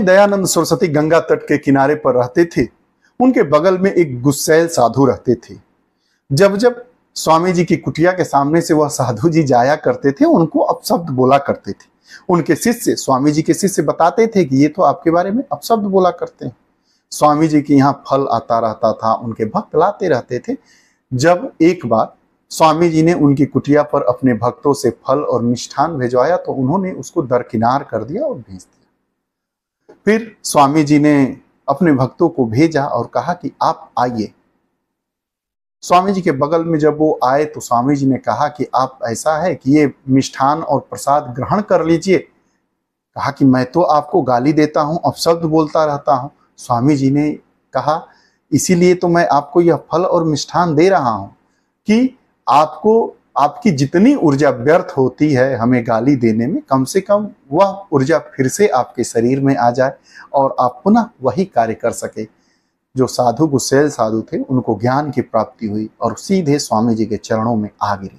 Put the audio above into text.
स्वामी दयानंद सरस्वती गंगा तट के किनारे पर रहते थे उनके बगल में एक गुस्सैल साधु रहते थे जब जब स्वामी जी की कुटिया के सामने से वह साधु जी जाया करते थे उनको अपशब्द बोला करते थे उनके शिष्य स्वामी जी के शिष्य बताते थे कि ये तो आपके बारे में अपशब्द बोला करते हैं स्वामी जी के यहाँ फल आता रहता था उनके भक्त लाते रहते थे जब एक बार स्वामी जी ने उनकी कुटिया पर अपने भक्तों से फल और मिष्ठान भेजवाया तो उन्होंने उसको दरकिनार कर दिया और भेज दिया फिर स्वामी जी ने अपने भक्तों को भेजा और कहा कि आप आइए स्वामी जी के बगल में जब वो आए तो स्वामी जी ने कहा कि आप ऐसा है कि ये मिष्ठान और प्रसाद ग्रहण कर लीजिए कहा कि मैं तो आपको गाली देता हूं अपशब्द बोलता रहता हूं स्वामी जी ने कहा इसीलिए तो मैं आपको यह फल और मिष्ठान दे रहा हूं कि आपको आपकी जितनी ऊर्जा व्यर्थ होती है हमें गाली देने में कम से कम वह ऊर्जा फिर से आपके शरीर में आ जाए और आप पुनः वही कार्य कर सके जो साधु गुस्सेल साधु थे उनको ज्ञान की प्राप्ति हुई और सीधे स्वामी जी के चरणों में आ गिरे